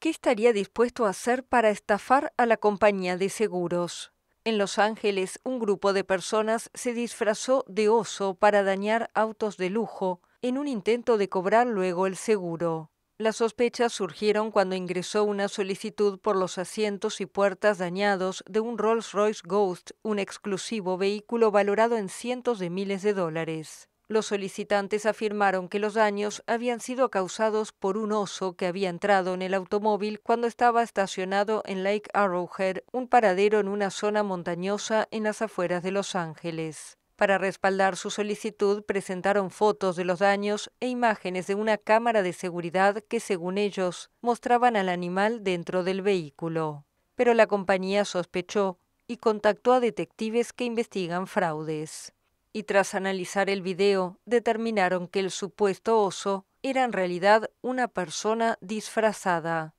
¿qué estaría dispuesto a hacer para estafar a la compañía de seguros? En Los Ángeles, un grupo de personas se disfrazó de oso para dañar autos de lujo en un intento de cobrar luego el seguro. Las sospechas surgieron cuando ingresó una solicitud por los asientos y puertas dañados de un Rolls-Royce Ghost, un exclusivo vehículo valorado en cientos de miles de dólares. Los solicitantes afirmaron que los daños habían sido causados por un oso que había entrado en el automóvil cuando estaba estacionado en Lake Arrowhead, un paradero en una zona montañosa en las afueras de Los Ángeles. Para respaldar su solicitud presentaron fotos de los daños e imágenes de una cámara de seguridad que, según ellos, mostraban al animal dentro del vehículo. Pero la compañía sospechó y contactó a detectives que investigan fraudes y tras analizar el video determinaron que el supuesto oso era en realidad una persona disfrazada.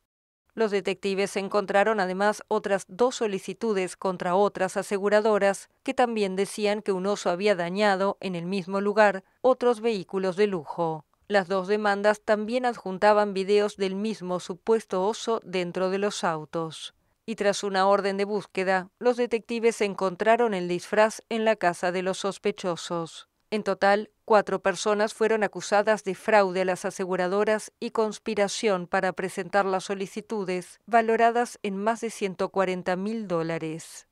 Los detectives encontraron además otras dos solicitudes contra otras aseguradoras que también decían que un oso había dañado en el mismo lugar otros vehículos de lujo. Las dos demandas también adjuntaban videos del mismo supuesto oso dentro de los autos y tras una orden de búsqueda, los detectives encontraron el disfraz en la casa de los sospechosos. En total, cuatro personas fueron acusadas de fraude a las aseguradoras y conspiración para presentar las solicitudes, valoradas en más de 140 mil dólares.